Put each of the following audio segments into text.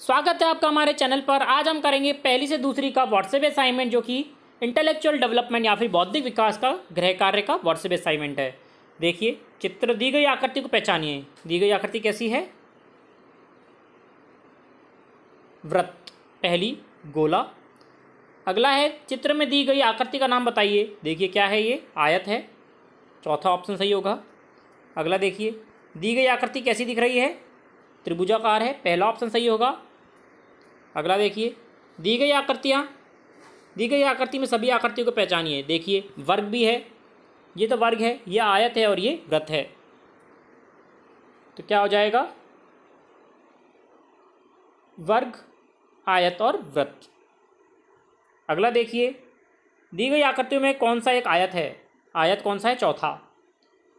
स्वागत है आपका हमारे चैनल पर आज हम करेंगे पहली से दूसरी का व्हाट्सएप असाइनमेंट जो कि इंटेलेक्चुअल डेवलपमेंट या फिर बौद्धिक विकास का गृह कार्य का व्हाट्सएप असाइनमेंट है देखिए चित्र दी गई आकृति को पहचानिए दी गई आकृति कैसी है व्रत पहली गोला अगला है चित्र में दी गई आकृति का नाम बताइए देखिए क्या है ये आयत है चौथा ऑप्शन सही होगा अगला देखिए दी गई आकृति कैसी दिख रही है त्रिभुजाकार है पहला ऑप्शन सही होगा अगला देखिए दी गई आकृतियाँ दी गई आकृति में सभी आकृतियों को पहचानिए देखिए वर्ग भी है ये तो वर्ग है ये आयत है और ये व्रत है तो क्या हो जाएगा वर्ग आयत और व्रत अगला देखिए दी गई आकृतियों में कौन सा एक आयत है आयत कौन सा है चौथा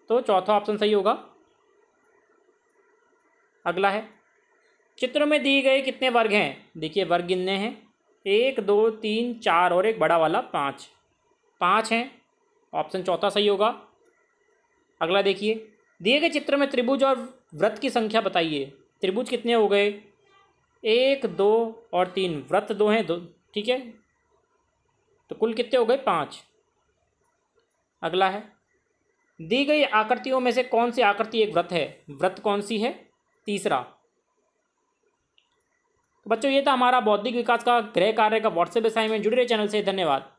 तो चौथा ऑप्शन सही होगा अगला है चित्र में दिए गए कितने वर्ग हैं देखिए वर्ग गिनने हैं एक दो तीन चार और एक बड़ा वाला पाँच पाँच हैं ऑप्शन चौथा सही होगा अगला देखिए दिए गए चित्र में त्रिभुज और व्रत की संख्या बताइए त्रिभुज कितने हो गए एक दो और तीन व्रत दो हैं दो ठीक है तो कुल कितने हो गए पाँच अगला है दी गई आकृतियों में से कौन सी आकृति एक व्रत है व्रत कौन सी है तीसरा तो बच्चों ये था हमारा बौद्धिक विकास का गृह कार्य का व्हाट्सएप असाइनमेंट जुड़े रहे चैनल से धन्यवाद